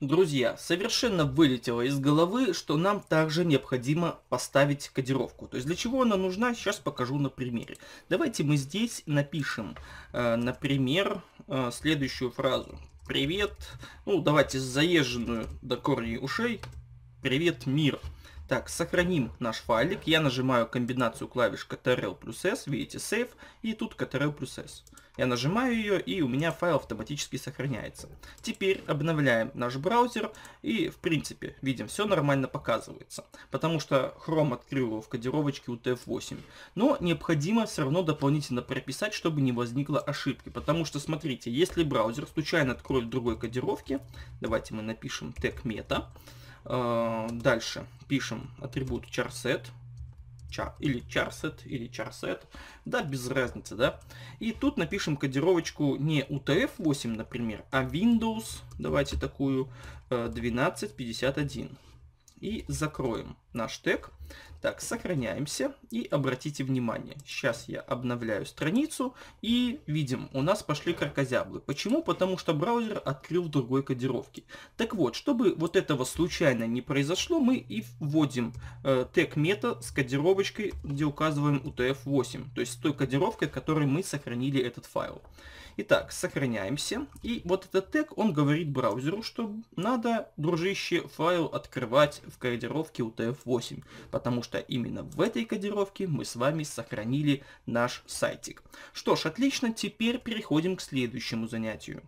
Друзья, совершенно вылетело из головы, что нам также необходимо поставить кодировку. То есть для чего она нужна, сейчас покажу на примере. Давайте мы здесь напишем, э, например, э, следующую фразу. Привет, ну давайте заезженную до корней ушей Привет, мир! Так, сохраним наш файлик. Я нажимаю комбинацию клавиш Ctrl плюс S, видите, Save, и тут Ctrl плюс S. Я нажимаю ее, и у меня файл автоматически сохраняется. Теперь обновляем наш браузер, и в принципе, видим, все нормально показывается. Потому что Chrome открыл его в кодировочке UTF-8. Но необходимо все равно дополнительно прописать, чтобы не возникло ошибки. Потому что, смотрите, если браузер случайно откроет другой кодировке, давайте мы напишем тег мета, meta Э, дальше пишем атрибут charset char, или charset, или charset, да, без разницы, да. И тут напишем кодировочку не UTF-8, например, а Windows, давайте такую, 1251. Э, И закроем наш тег. Так, сохраняемся и обратите внимание, сейчас я обновляю страницу и видим, у нас пошли крокозяблы. Почему? Потому что браузер открыл в другой кодировке. Так вот, чтобы вот этого случайно не произошло, мы и вводим э, тег мета с кодировочкой, где указываем UTF-8, то есть с той кодировкой, которой мы сохранили этот файл. Итак, сохраняемся. И вот этот тег, он говорит браузеру, что надо, дружище, файл открывать в кодировке UTF-8, потому что именно в этой кодировке мы с вами сохранили наш сайтик. Что ж, отлично, теперь переходим к следующему занятию.